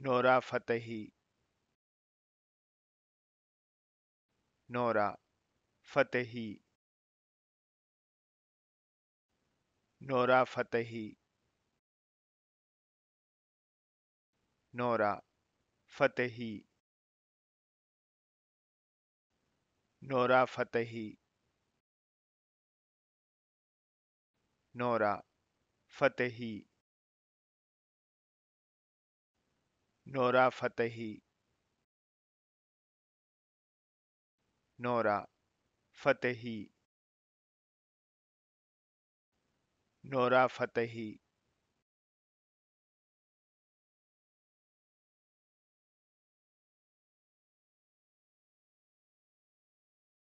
Nora Fatehi Nora Fatehi Nora Fatehi Nora Fatehi Nora Fatehi Nora Fatehi Nora Fatehi Nora Fatehi Nora Fatehi